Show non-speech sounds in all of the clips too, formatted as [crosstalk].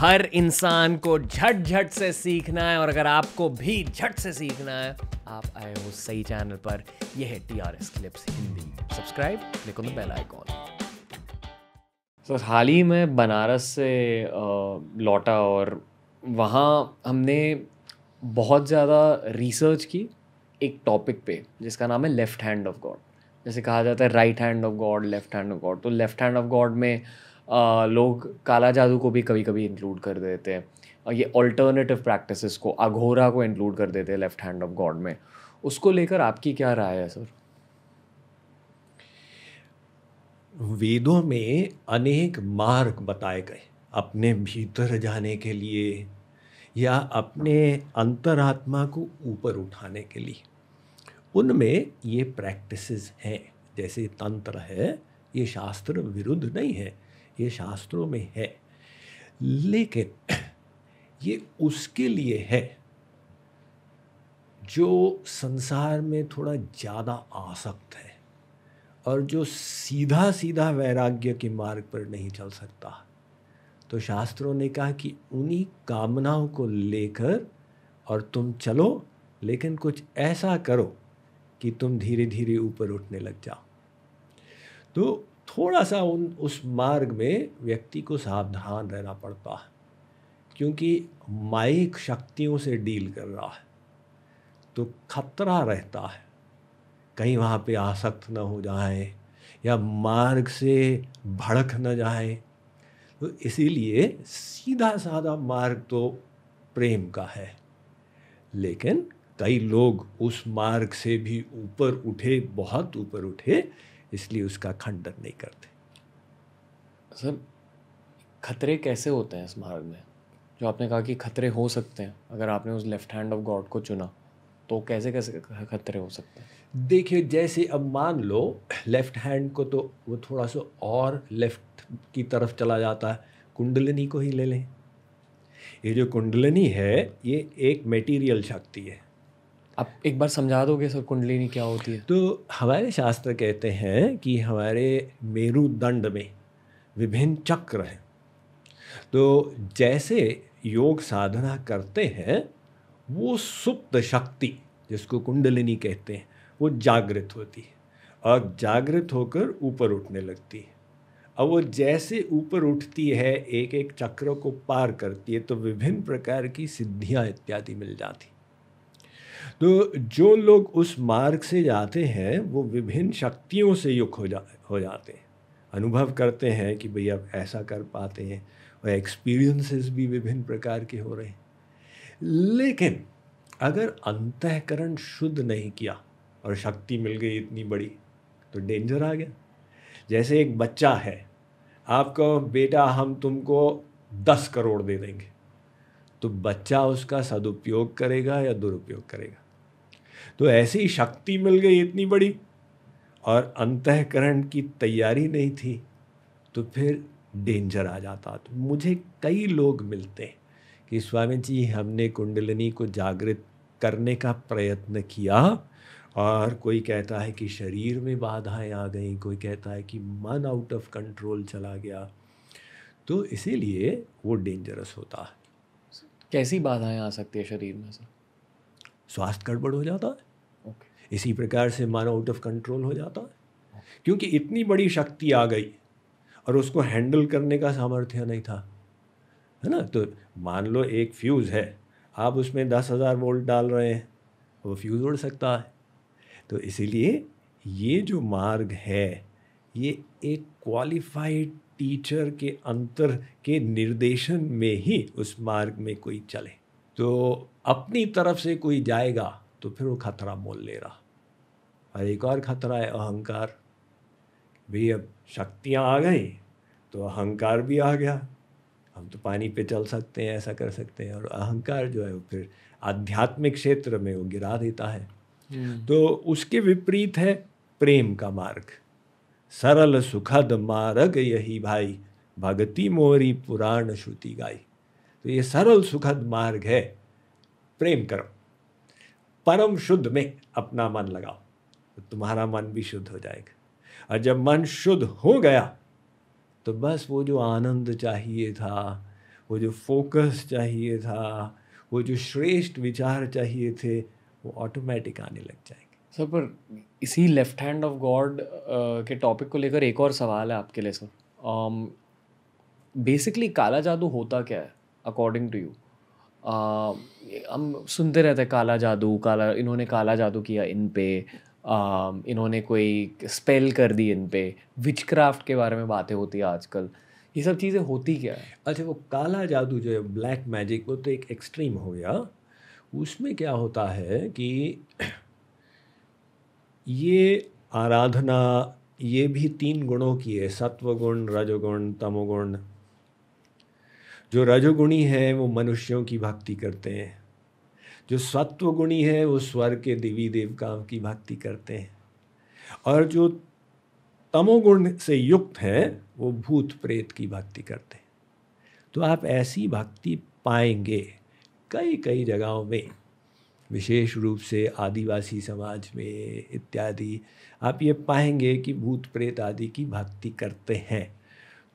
हर इंसान को झट झट से सीखना है और अगर आपको भी झट से सीखना है आप आए हो सही चैनल पर यह है T R S clips Hindi subscribe click on bell icon sir हाल ही में बनारस से लौटा और वहाँ हमने बहुत ज़्यादा रिसर्च की एक टॉपिक पे जिसका नाम है लेफ़्ट हैंड ऑफ गॉड जैसे कहा जाता है right hand of God left hand of God तो लेफ़्ट हैंड ऑफ गॉड में लोग काला जादू को भी कभी कभी इंक्लूड कर देते हैं ये ऑल्टरनेटिव प्रैक्टिसेस को अघोरा को इंक्लूड कर देते हैं लेफ्ट हैंड ऑफ गॉड में उसको लेकर आपकी क्या राय है सर वेदों में अनेक मार्ग बताए गए अपने भीतर जाने के लिए या अपने अंतरात्मा को ऊपर उठाने के लिए उनमें ये प्रैक्टिसेस हैं जैसे तंत्र है ये शास्त्र विरुद्ध नहीं है ये शास्त्रों में है लेकिन ये उसके लिए है जो संसार में थोड़ा ज़्यादा आसक्त है और जो सीधा सीधा वैराग्य के मार्ग पर नहीं चल सकता तो शास्त्रों ने कहा कि उन्हीं कामनाओं को लेकर और तुम चलो लेकिन कुछ ऐसा करो कि तुम धीरे धीरे ऊपर उठने लग जाओ तो थोड़ा सा उन उस मार्ग में व्यक्ति को सावधान रहना पड़ता है क्योंकि माइक शक्तियों से डील कर रहा है तो खतरा रहता है कहीं वहाँ पे आसक्त ना हो जाए या मार्ग से भड़क न जाए तो इसीलिए सीधा साधा मार्ग तो प्रेम का है लेकिन कई लोग उस मार्ग से भी ऊपर उठे बहुत ऊपर उठे इसलिए उसका खंडन नहीं करते सर खतरे कैसे होते हैं इस मार्ग में जो आपने कहा कि खतरे हो सकते हैं अगर आपने उस लेफ्ट हैंड ऑफ गॉड को चुना तो कैसे कैसे खतरे हो सकते हैं देखिए जैसे अब मान लो लेफ्ट हैंड को तो वो थोड़ा सा और लेफ्ट की तरफ चला जाता है कुंडलिनी को ही ले लें ये जो कुंडलिनी है ये एक मेटीरियल शक्ति है आप एक बार समझा दोगे सर कुंडलिनी क्या होती है तो हमारे शास्त्र कहते हैं कि हमारे मेरुदंड में विभिन्न चक्र हैं तो जैसे योग साधना करते हैं वो सुप्त शक्ति जिसको कुंडलिनी कहते हैं वो जागृत होती है और जागृत होकर ऊपर उठने लगती है अब वो जैसे ऊपर उठती है एक एक चक्र को पार करती है तो विभिन्न प्रकार की सिद्धियाँ इत्यादि मिल जाती तो जो लोग उस मार्ग से जाते हैं वो विभिन्न शक्तियों से युक्त हो जा हो जाते हैं अनुभव करते हैं कि अब ऐसा कर पाते हैं और एक्सपीरियंसेस भी विभिन्न प्रकार के हो रहे हैं लेकिन अगर अंतकरण शुद्ध नहीं किया और शक्ति मिल गई इतनी बड़ी तो डेंजर आ गया जैसे एक बच्चा है आपको बेटा हम तुमको दस करोड़ दे देंगे तो बच्चा उसका सदुपयोग करेगा या दुरुपयोग करेगा तो ऐसी शक्ति मिल गई इतनी बड़ी और अंतकरण की तैयारी नहीं थी तो फिर डेंजर आ जाता तो मुझे कई लोग मिलते हैं कि स्वामी जी हमने कुंडलिनी को जागृत करने का प्रयत्न किया और कोई कहता है कि शरीर में बाधाएं आ गई कोई कहता है कि मन आउट ऑफ कंट्रोल चला गया तो इसीलिए वो डेंजरस होता है कैसी बाधाएं आ सकती है शरीर में सर स्वास्थ्य गड़बड़ हो जाता है okay. इसी प्रकार से मानव आउट ऑफ कंट्रोल हो जाता है क्योंकि इतनी बड़ी शक्ति आ गई और उसको हैंडल करने का सामर्थ्य नहीं था है ना तो मान लो एक फ्यूज़ है आप उसमें दस हज़ार वोल्ट डाल रहे हैं वो फ्यूज़ उड़ सकता है तो इसीलिए ये जो मार्ग है ये एक क्वालिफाइड टीचर के अंतर के निर्देशन में ही उस मार्ग में कोई चले तो अपनी तरफ से कोई जाएगा तो फिर वो खतरा मोल ले रहा और एक और खतरा है अहंकार भी अब शक्तियाँ आ गई तो अहंकार भी आ गया हम तो पानी पे चल सकते हैं ऐसा कर सकते हैं और अहंकार जो है वो फिर आध्यात्मिक क्षेत्र में वो गिरा देता है हम्म। तो उसके विपरीत है प्रेम का मार्ग सरल सुखद मार्ग यही भाई भगती मोरी पुराण श्रुति गाई तो ये सरल सुखद मार्ग है प्रेम करो परम शुद्ध में अपना मन लगाओ तो तुम्हारा मन भी शुद्ध हो जाएगा और जब मन शुद्ध हो गया तो बस वो जो आनंद चाहिए था वो जो फोकस चाहिए था वो जो श्रेष्ठ विचार चाहिए थे वो ऑटोमेटिक आने लग जाएंगे सर पर इसी लेफ्ट हैंड ऑफ गॉड के टॉपिक को लेकर एक और सवाल है आपके लिए सर बेसिकली um, काला जादू होता क्या है अकॉर्डिंग टू यू हम सुनते रहते हैं काला जादू काला इन्होंने काला जादू किया इन पे आ, um, इन्होंने कोई स्पेल कर दी इन पे विच क्राफ्ट के बारे में बातें होती है आजकल ये सब चीज़ें होती क्या है अच्छा वो काला जादू जो है ब्लैक मैजिक वो तो एक एक्सट्रीम हो गया उसमें क्या होता है कि [clears throat] ये आराधना ये भी तीन गुणों की है सत्वगुण रजोगुण तमोगुण जो रजोगुणी है वो मनुष्यों की भक्ति करते हैं जो सत्वगुणी है वो स्वर के देवी देवताओं की भक्ति करते हैं और जो तमोगुण से युक्त हैं वो भूत प्रेत की भक्ति करते हैं तो आप ऐसी भक्ति पाएंगे कई कई जगहों में विशेष रूप से आदिवासी समाज में इत्यादि आप ये पाएंगे कि भूत प्रेत आदि की भक्ति करते हैं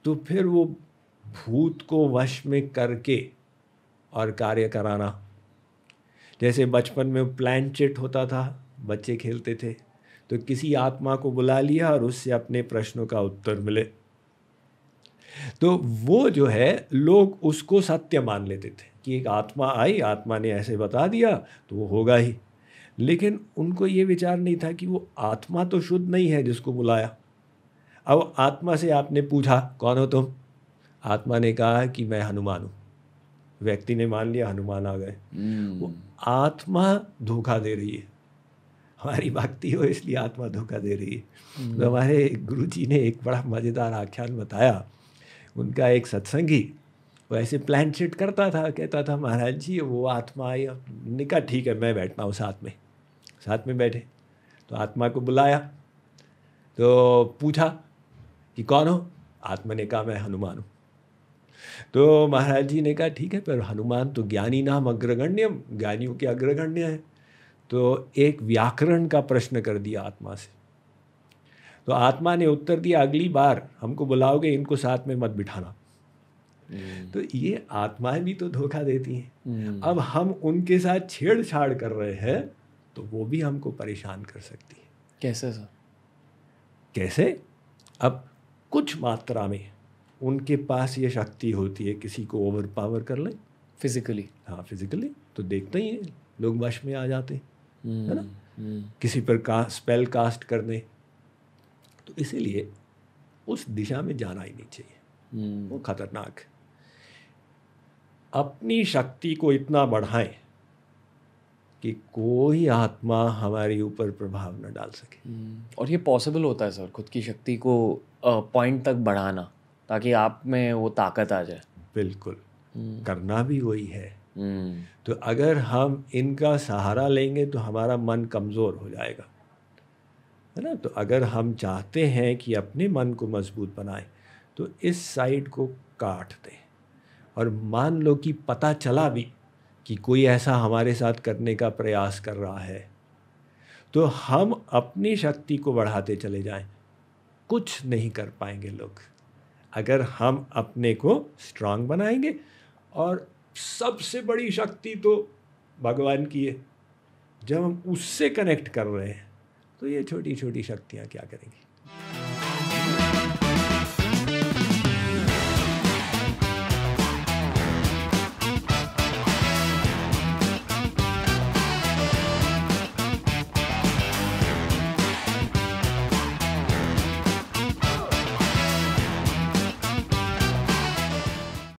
तो फिर वो भूत को वश में करके और कार्य कराना जैसे बचपन में प्लान चिट होता था बच्चे खेलते थे तो किसी आत्मा को बुला लिया और उससे अपने प्रश्नों का उत्तर मिले तो वो जो है लोग उसको सत्य मान लेते थे कि एक आत्मा आई आत्मा ने ऐसे बता दिया तो वो होगा ही लेकिन उनको ये विचार नहीं था कि वो आत्मा तो शुद्ध नहीं है जिसको बुलाया अब आत्मा से आपने पूछा कौन हो तुम आत्मा ने कहा कि मैं हनुमान हूँ व्यक्ति ने मान लिया हनुमान आ गए हम्म। वो आत्मा धोखा दे रही है हमारी भक्ति हो इसलिए आत्मा धोखा दे रही है हम्म। तो हमारे गुरु जी ने एक बड़ा मज़ेदार आख्यान बताया उनका एक सत्संगी वो ऐसे प्लान सेट करता था कहता था महाराज जी वो आत्मा आई ने कहा ठीक है मैं बैठता हूँ साथ में साथ में बैठे तो आत्मा को बुलाया तो पूछा कि कौन हो आत्मा ने कहा मैं हनुमान हूँ तो महाराज जी ने कहा ठीक है पर हनुमान तो ज्ञानी नाम अग्रगण्यम ज्ञानियों के अग्रगण्य है तो एक व्याकरण का प्रश्न कर दिया आत्मा से तो आत्मा ने उत्तर दिया अगली बार हमको बुलाओगे इनको साथ में मत बिठाना हम्म। तो ये आत्माएं भी तो धोखा देती हैं हम्म। अब हम उनके साथ छेड़छाड़ कर रहे हैं तो वो भी हमको परेशान कर सकती है कैसे सर कैसे अब कुछ मात्रा में उनके पास ये शक्ति होती है किसी को ओवर पावर कर ले फिजिकली हाँ फिजिकली तो देखते ही है लोग वश में आ जाते हैं है ना हम्म, हम्म। किसी पर का स्पेल कास्ट कर दें तो इसीलिए उस दिशा में जाना ही नहीं चाहिए हम्म। वो खतरनाक है अपनी शक्ति को इतना बढ़ाएं कि कोई आत्मा हमारे ऊपर प्रभाव न डाल सके और ये पॉसिबल होता है सर खुद की शक्ति को पॉइंट तक बढ़ाना ताकि आप में वो ताकत आ जाए बिल्कुल हम्म। करना भी वही है हम्म। तो अगर हम इनका सहारा लेंगे तो हमारा मन कमज़ोर हो जाएगा है ना तो अगर हम चाहते हैं कि अपने मन को मजबूत बनाएं तो इस साइड को काट दें और मान लो कि पता चला भी कि कोई ऐसा हमारे साथ करने का प्रयास कर रहा है तो हम अपनी शक्ति को बढ़ाते चले जाएं कुछ नहीं कर पाएंगे लोग अगर हम अपने को स्ट्रांग बनाएंगे और सबसे बड़ी शक्ति तो भगवान की है जब हम उससे कनेक्ट कर रहे हैं तो ये छोटी छोटी शक्तियाँ क्या करेंगी